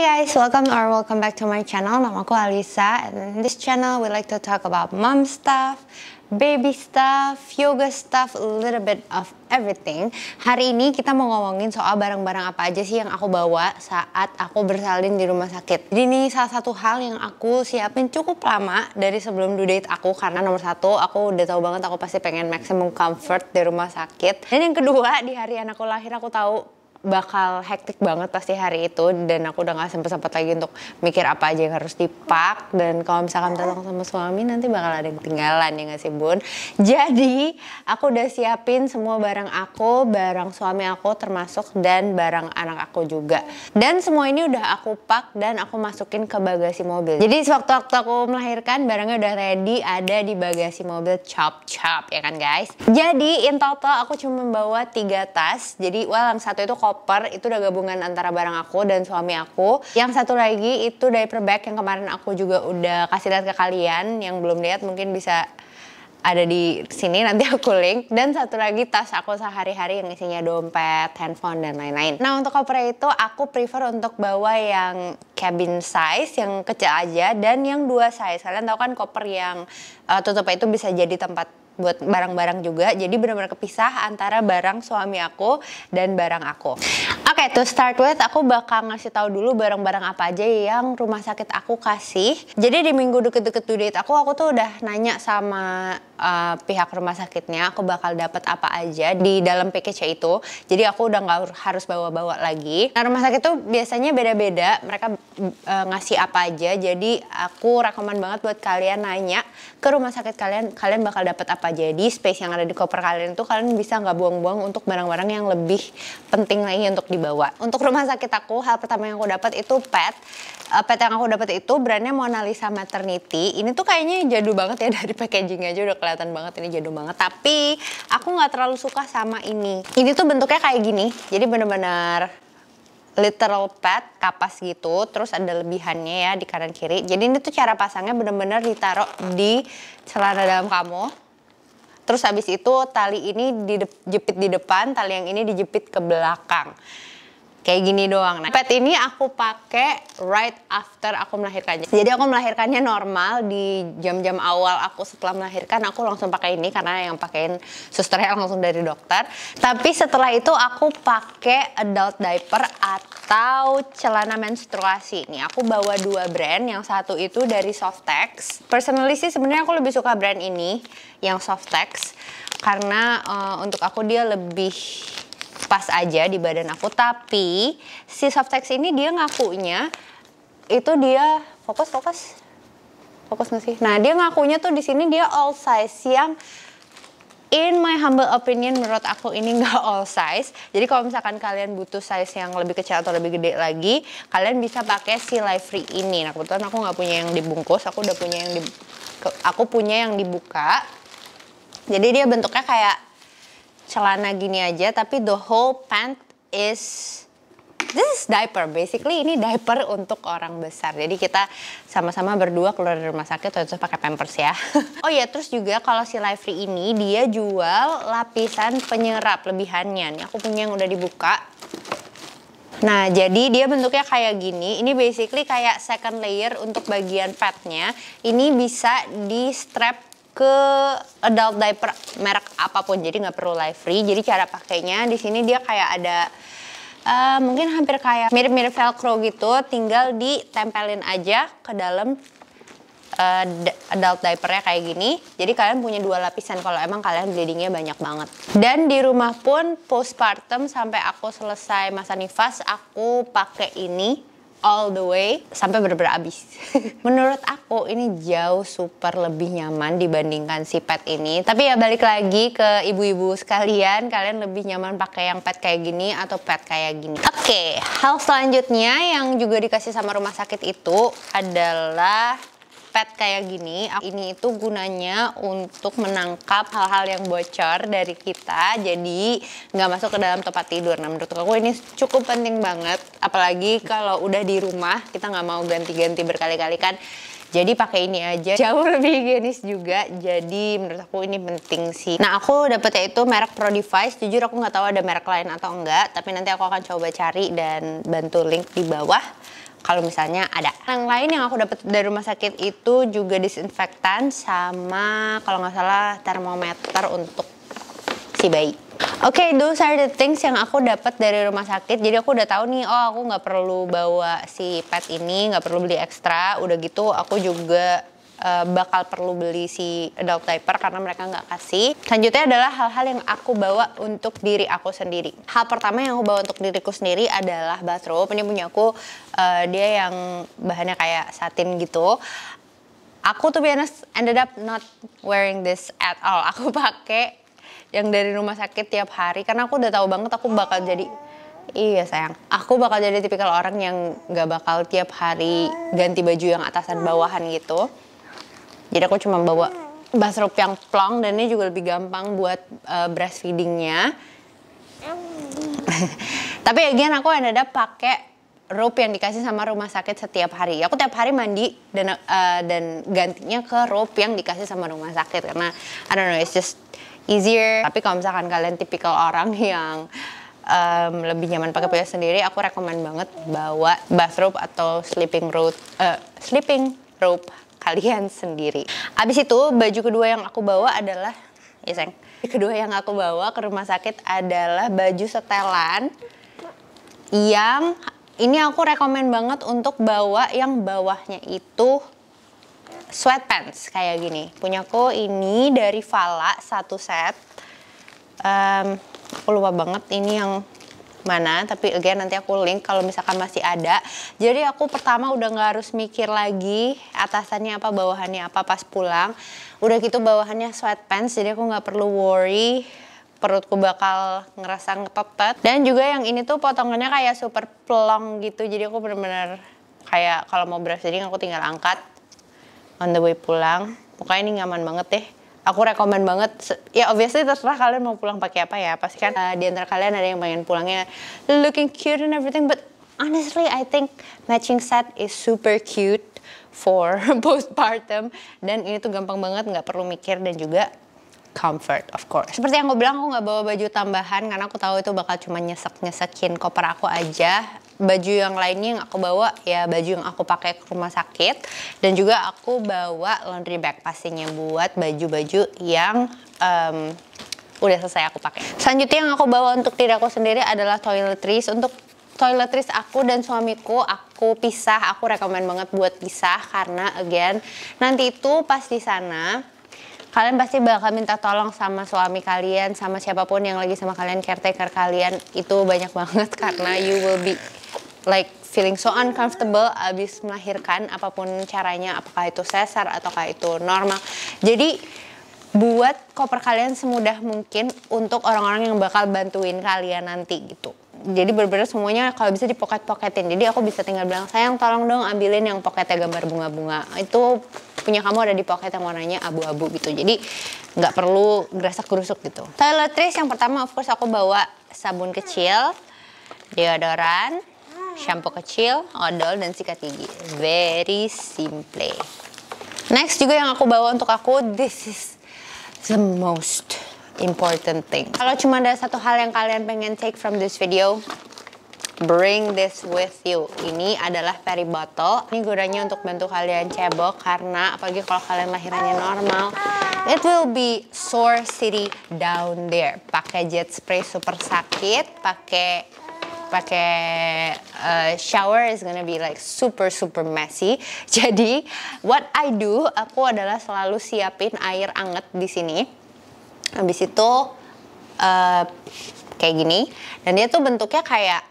Hey guys, welcome or welcome back to my channel. Nama aku Alisa and in this channel we like to talk about mom stuff, baby stuff, yoga stuff, a little bit of everything. Hari ini kita mau ngomongin soal barang-barang apa aja sih yang aku bawa saat aku bersalin di rumah sakit. Jadi ini salah satu hal yang aku siapin cukup lama dari sebelum due date aku karena nomor satu aku udah tahu banget aku pasti pengen maximum comfort di rumah sakit. Dan yang kedua di hari anakku lahir aku tahu bakal hektik banget pasti hari itu dan aku udah gak sempet sempet lagi untuk mikir apa aja yang harus dipak dan kalau misalkan datang sama suami nanti bakal ada yang ketinggalan ya gak sih bun jadi aku udah siapin semua barang aku barang suami aku termasuk dan barang anak aku juga dan semua ini udah aku pak dan aku masukin ke bagasi mobil jadi sewaktu waktu aku melahirkan barangnya udah ready ada di bagasi mobil chop chop ya kan guys jadi in total aku cuma bawa tiga tas jadi well yang satu itu koper itu udah gabungan antara barang aku dan suami aku. Yang satu lagi itu diaper bag yang kemarin aku juga udah kasih lihat ke kalian yang belum lihat mungkin bisa ada di sini nanti aku link dan satu lagi tas aku sehari-hari yang isinya dompet, handphone dan lain-lain. Nah untuk koper itu aku prefer untuk bawa yang cabin size yang kecil aja dan yang dua size. Kalian tahu kan koper yang uh, tutupnya itu bisa jadi tempat buat barang-barang juga. Jadi benar-benar kepisah antara barang suami aku dan barang aku. Oke, okay, to start with aku bakal ngasih tahu dulu barang-barang apa aja yang rumah sakit aku kasih. Jadi di minggu deket-deket due date aku aku tuh udah nanya sama uh, pihak rumah sakitnya aku bakal dapat apa aja di dalam package itu jadi aku udah nggak harus bawa-bawa lagi nah rumah sakit tuh biasanya beda-beda mereka uh, ngasih apa aja jadi aku rekomend banget buat kalian nanya ke rumah sakit kalian kalian bakal dapat apa jadi space yang ada di koper kalian tuh kalian bisa nggak buang-buang untuk barang-barang yang lebih penting lagi untuk dibawa untuk rumah sakit aku hal pertama yang aku dapat itu pet uh, pet yang aku dapat itu brandnya Mona Lisa Maternity ini tuh kayaknya jadul banget ya dari packagingnya aja udah kelihatan banget ini jadul banget tapi aku nggak terlalu suka sama ini ini tuh bentuknya kayak gini jadi bener-bener literal pad kapas gitu terus ada lebihannya ya di kanan kiri jadi ini tuh cara pasangnya bener-bener ditaruh di celana dalam kamu terus habis itu tali ini dijepit di depan tali yang ini dijepit ke belakang kayak gini doang. Nah, pad ini aku pakai right after aku melahirkannya. Jadi aku melahirkannya normal di jam-jam awal aku setelah melahirkan aku langsung pakai ini karena yang pakein susternya langsung dari dokter. Tapi setelah itu aku pakai adult diaper atau celana menstruasi. Nih, aku bawa dua brand. Yang satu itu dari Softex. Personally sih sebenarnya aku lebih suka brand ini yang Softex karena uh, untuk aku dia lebih pas aja di badan aku tapi si softex ini dia ngakunya itu dia fokus fokus fokus nggak sih nah dia ngakunya tuh di sini dia all size yang in my humble opinion menurut aku ini nggak all size jadi kalau misalkan kalian butuh size yang lebih kecil atau lebih gede lagi kalian bisa pakai si live free ini nah kebetulan aku nggak punya yang dibungkus aku udah punya yang di aku punya yang dibuka jadi dia bentuknya kayak celana gini aja tapi the whole pant is this is diaper basically ini diaper untuk orang besar jadi kita sama-sama berdua keluar dari rumah sakit waktu pakai pampers ya oh ya terus juga kalau si Livery ini dia jual lapisan penyerap lebihannya nih aku punya yang udah dibuka Nah, jadi dia bentuknya kayak gini. Ini basically kayak second layer untuk bagian padnya. Ini bisa di strap ke adult diaper merek apapun jadi nggak perlu live free jadi cara pakainya di sini dia kayak ada uh, mungkin hampir kayak mirip-mirip velcro gitu tinggal ditempelin aja ke dalam uh, adult diapernya kayak gini jadi kalian punya dua lapisan kalau emang kalian bleedingnya banyak banget dan di rumah pun postpartum sampai aku selesai masa nifas aku pakai ini all the way sampai benar bener habis. Menurut aku ini jauh super lebih nyaman dibandingkan si pet ini. Tapi ya balik lagi ke ibu-ibu sekalian, kalian lebih nyaman pakai yang pad kayak gini atau pad kayak gini. Oke, okay, hal selanjutnya yang juga dikasih sama rumah sakit itu adalah pad kayak gini, ini itu gunanya untuk menangkap hal-hal yang bocor dari kita, jadi nggak masuk ke dalam tempat tidur. Nah menurut aku ini cukup penting banget, apalagi kalau udah di rumah kita nggak mau ganti-ganti berkali-kali kan. Jadi pakai ini aja jauh lebih higienis juga. Jadi menurut aku ini penting sih. Nah aku dapetnya itu merek Pro Device. Jujur aku nggak tahu ada merek lain atau enggak. Tapi nanti aku akan coba cari dan bantu link di bawah kalau misalnya ada. Yang lain yang aku dapat dari rumah sakit itu juga disinfektan sama kalau nggak salah termometer untuk si bayi. Oke, okay, those are the things yang aku dapat dari rumah sakit. Jadi aku udah tahu nih, oh aku nggak perlu bawa si pet ini, nggak perlu beli ekstra. Udah gitu aku juga uh, bakal perlu beli si adult diaper karena mereka nggak kasih. Selanjutnya adalah hal-hal yang aku bawa untuk diri aku sendiri. Hal pertama yang aku bawa untuk diriku sendiri adalah bathrobe. Ini punya aku, uh, dia yang bahannya kayak satin gitu aku tuh biasanya ended up not wearing this at all. Aku pakai yang dari rumah sakit tiap hari karena aku udah tahu banget aku bakal jadi Iya sayang, aku bakal jadi tipikal orang yang nggak bakal tiap hari ganti baju yang atasan bawahan gitu. Jadi aku cuma bawa basrup yang plong dan ini juga lebih gampang buat uh, breastfeedingnya. Tapi again aku ada pakai rope yang dikasih sama rumah sakit setiap hari. Aku tiap hari mandi dan uh, dan gantinya ke rope yang dikasih sama rumah sakit karena I don't know it's just easier. Tapi kalau misalkan kalian tipikal orang yang um, lebih nyaman pakai punya sendiri, aku rekomend banget bawa bathrobe atau sleeping rope uh, sleeping rope kalian sendiri. Abis itu baju kedua yang aku bawa adalah ya sayang. Kedua yang aku bawa ke rumah sakit adalah baju setelan yang ini aku rekomen banget untuk bawa yang bawahnya itu sweatpants kayak gini. Punyaku ini dari Vala satu set. Um, aku lupa banget ini yang mana tapi again nanti aku link kalau misalkan masih ada jadi aku pertama udah nggak harus mikir lagi atasannya apa bawahannya apa pas pulang udah gitu bawahannya sweatpants jadi aku nggak perlu worry perutku bakal ngerasa ngepepet dan juga yang ini tuh potongannya kayak super plong gitu jadi aku bener-bener kayak kalau mau jadi aku tinggal angkat on the way pulang pokoknya ini nyaman banget deh aku rekomend banget ya obviously terserah kalian mau pulang pakai apa ya pasti kan uh, di antara kalian ada yang pengen pulangnya looking cute and everything but honestly I think matching set is super cute for postpartum dan ini tuh gampang banget nggak perlu mikir dan juga comfort of course. Seperti yang aku bilang aku nggak bawa baju tambahan karena aku tahu itu bakal cuma nyesek nyesekin koper aku aja baju yang lainnya yang aku bawa ya baju yang aku pakai ke rumah sakit dan juga aku bawa laundry bag pastinya buat baju-baju yang um, udah selesai aku pakai. Selanjutnya yang aku bawa untuk diri aku sendiri adalah toiletries untuk toiletries aku dan suamiku aku pisah, aku rekomend banget buat pisah karena again nanti itu pas di sana kalian pasti bakal minta tolong sama suami kalian, sama siapapun yang lagi sama kalian, caretaker kalian itu banyak banget karena you will be like feeling so uncomfortable abis melahirkan apapun caranya apakah itu sesar ataukah itu normal jadi buat koper kalian semudah mungkin untuk orang-orang yang bakal bantuin kalian nanti gitu jadi bener-bener semuanya kalau bisa di pocket pocketin jadi aku bisa tinggal bilang sayang tolong dong ambilin yang poketnya gambar bunga-bunga itu punya kamu ada di poket yang warnanya abu-abu gitu jadi nggak perlu gerasak gerusuk gitu toiletries yang pertama of course aku bawa sabun kecil deodoran shampoo kecil, odol, dan sikat gigi. Very simple. Next juga yang aku bawa untuk aku, this is the most important thing. Kalau cuma ada satu hal yang kalian pengen take from this video, bring this with you. Ini adalah peri bottle. Ini gunanya untuk bantu kalian cebok karena apalagi kalau kalian lahirannya normal, it will be sore city down there. Pakai jet spray super sakit, pakai pakai uh, shower is gonna be like super super messy. Jadi what I do, aku adalah selalu siapin air anget di sini. Habis itu uh, kayak gini dan dia tuh bentuknya kayak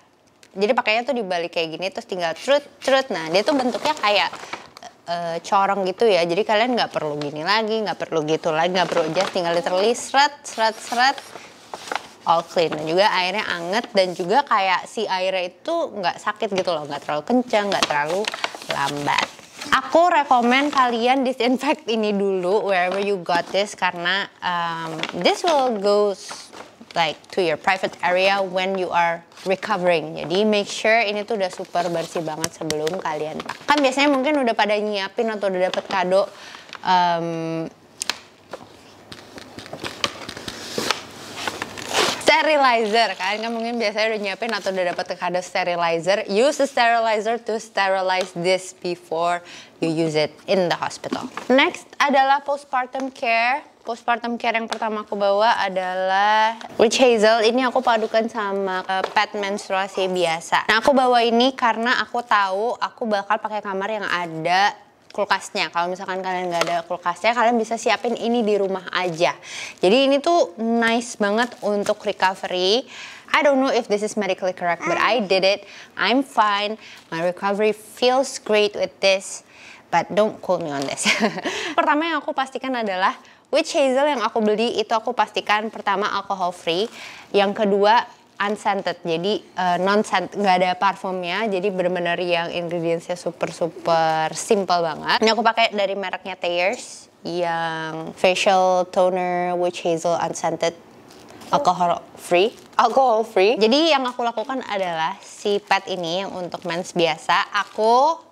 jadi pakainya tuh dibalik kayak gini terus tinggal trut trut nah dia tuh bentuknya kayak uh, corong gitu ya jadi kalian nggak perlu gini lagi nggak perlu gitu lagi nggak perlu aja tinggal literally seret seret seret all clean dan juga airnya anget dan juga kayak si airnya itu nggak sakit gitu loh nggak terlalu kenceng nggak terlalu lambat aku rekomen kalian disinfect ini dulu wherever you got this karena um, this will go like to your private area when you are recovering. Jadi make sure ini tuh udah super bersih banget sebelum kalian Kan biasanya mungkin udah pada nyiapin atau udah dapet kado um, sterilizer kalian kan mungkin biasanya udah nyiapin atau udah dapat kado sterilizer use the sterilizer to sterilize this before you use it in the hospital next adalah postpartum care postpartum care yang pertama aku bawa adalah Witch Hazel. Ini aku padukan sama uh, eh, pad menstruasi biasa. Nah, aku bawa ini karena aku tahu aku bakal pakai kamar yang ada kulkasnya. Kalau misalkan kalian nggak ada kulkasnya, kalian bisa siapin ini di rumah aja. Jadi ini tuh nice banget untuk recovery. I don't know if this is medically correct, but I did it. I'm fine. My recovery feels great with this. But don't call me on this. Pertama yang aku pastikan adalah witch hazel yang aku beli itu aku pastikan pertama alcohol free. Yang kedua unscented jadi uh, eh, non scent nggak ada parfumnya jadi benar-benar yang ingredientsnya super super simple banget ini aku pakai dari mereknya Tears yang facial toner witch hazel unscented alcohol free alcohol free jadi yang aku lakukan adalah si pad ini yang untuk mens biasa aku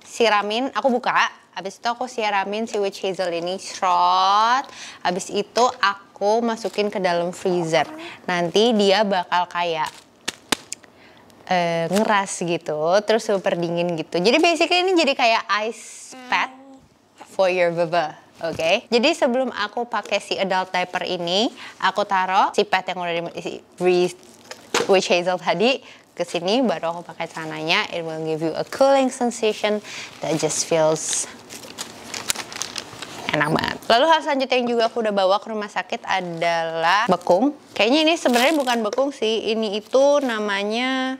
siramin aku buka Habis itu aku siramin si witch hazel ini shot. Habis itu aku masukin ke dalam freezer. Nanti dia bakal kayak uh, ngeras gitu, terus super dingin gitu. Jadi basically ini jadi kayak ice pad for your baba. Oke, okay? jadi sebelum aku pakai si adult diaper ini, aku taruh si pad yang udah di si witch hazel tadi ke sini baru aku pakai celananya it will give you a cooling sensation that just feels enak banget. Lalu hal selanjutnya yang juga aku udah bawa ke rumah sakit adalah bekung. Kayaknya ini sebenarnya bukan bekung sih, ini itu namanya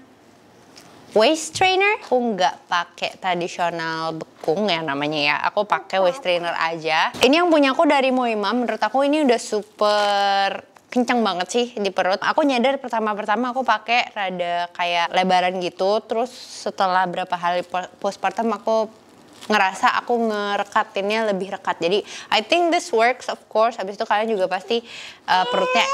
waist trainer. Aku nggak pakai tradisional bekung ya namanya ya, aku pakai waist trainer aja. Ini yang punya aku dari Moima, menurut aku ini udah super kencang banget sih di perut. Aku nyadar pertama-pertama aku pakai rada kayak lebaran gitu. Terus setelah berapa hari postpartum aku ngerasa aku ngerekatinnya lebih rekat. Jadi I think this works of course. Habis itu kalian juga pasti uh, perutnya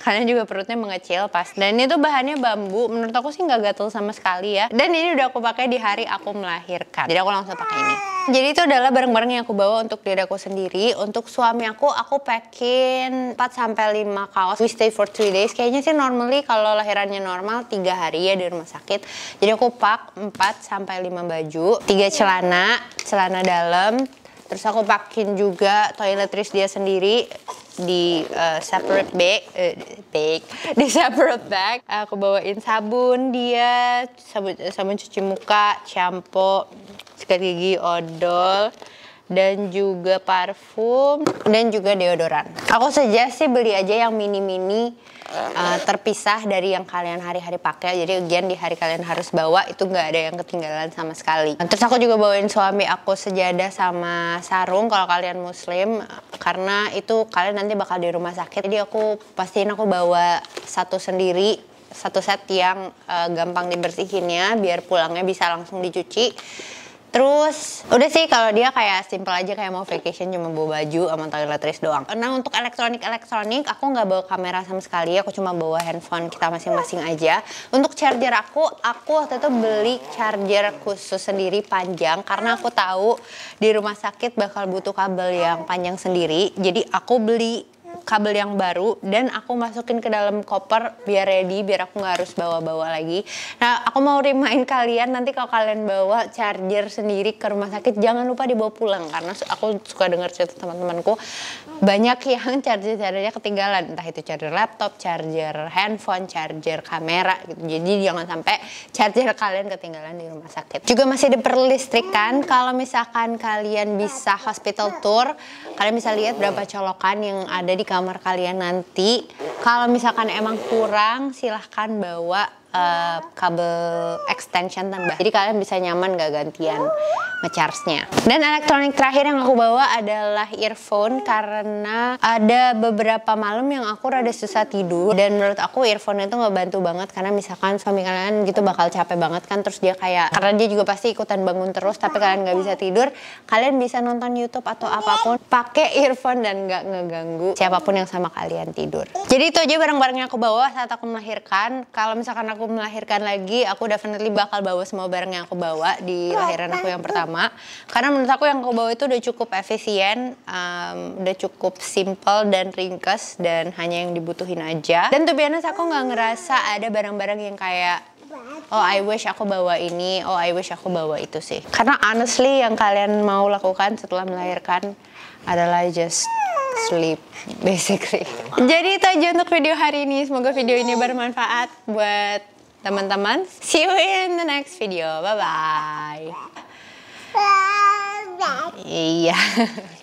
karena juga perutnya mengecil pas dan ini tuh bahannya bambu menurut aku sih nggak gatel sama sekali ya dan ini udah aku pakai di hari aku melahirkan jadi aku langsung pakai ini jadi itu adalah barang-barang yang aku bawa untuk diri aku sendiri. Untuk suami aku, aku packing 4 sampai 5 kaos. We stay for 3 days. Kayaknya sih normally kalau lahirannya normal 3 hari ya di rumah sakit. Jadi aku pak 4 sampai 5 baju, 3 celana, celana dalam, terus aku pakin juga toiletries dia sendiri di uh, separate bag, uh, bag, di separate bag. Aku bawain sabun dia, sabun sabun cuci muka, shampoo, sikat gigi, odol dan juga parfum dan juga deodoran. Aku suggest sih beli aja yang mini-mini uh, terpisah dari yang kalian hari-hari pakai. Jadi again di hari kalian harus bawa itu nggak ada yang ketinggalan sama sekali. Terus aku juga bawain suami aku sejadah sama sarung kalau kalian muslim karena itu kalian nanti bakal di rumah sakit. Jadi aku pastiin aku bawa satu sendiri satu set yang uh, gampang dibersihinnya biar pulangnya bisa langsung dicuci Terus udah sih kalau dia kayak simple aja kayak mau vacation cuma bawa baju sama toiletries doang. Nah untuk elektronik elektronik aku nggak bawa kamera sama sekali. Aku cuma bawa handphone kita masing-masing aja. Untuk charger aku, aku waktu itu beli charger khusus sendiri panjang karena aku tahu di rumah sakit bakal butuh kabel yang panjang sendiri. Jadi aku beli kabel yang baru dan aku masukin ke dalam koper biar ready biar aku nggak harus bawa-bawa lagi. Nah aku mau remind kalian nanti kalau kalian bawa charger sendiri ke rumah sakit jangan lupa dibawa pulang karena aku suka dengar cerita teman-temanku banyak yang charger-chargernya ketinggalan entah itu charger laptop, charger handphone, charger kamera gitu. Jadi jangan sampai charger kalian ketinggalan di rumah sakit. Juga masih diperlistrikan kalau misalkan kalian bisa hospital tour kalian bisa lihat berapa colokan yang ada di kamar kalian nanti. Kalau misalkan emang kurang, silahkan bawa uh, kabel extension tambah. Jadi kalian bisa nyaman gak gantian ngecharge-nya. Dan elektronik terakhir yang aku bawa adalah earphone karena ada beberapa malam yang aku rada susah tidur dan menurut aku earphone itu ngebantu banget karena misalkan suami kalian gitu bakal capek banget kan terus dia kayak karena dia juga pasti ikutan bangun terus tapi kalian nggak bisa tidur kalian bisa nonton YouTube atau apapun pakai earphone dan nggak ngeganggu siapapun yang sama kalian tidur. Jadi itu aja barang barangnya aku bawa saat aku melahirkan. Kalau misalkan aku melahirkan lagi, aku definitely bakal bawa semua barang yang aku bawa di lahiran aku yang pertama. Karena menurut aku yang aku bawa itu udah cukup efisien, um, udah cukup simple dan ringkas dan hanya yang dibutuhin aja. Dan tuh biasanya aku nggak ngerasa ada barang-barang yang kayak Oh I wish aku bawa ini, oh I wish aku bawa itu sih. Karena honestly yang kalian mau lakukan setelah melahirkan adalah just sleep basically. Jadi itu aja untuk video hari ini. Semoga video ini bermanfaat buat teman-teman. See you in the next video. Bye-bye. Iya. -bye.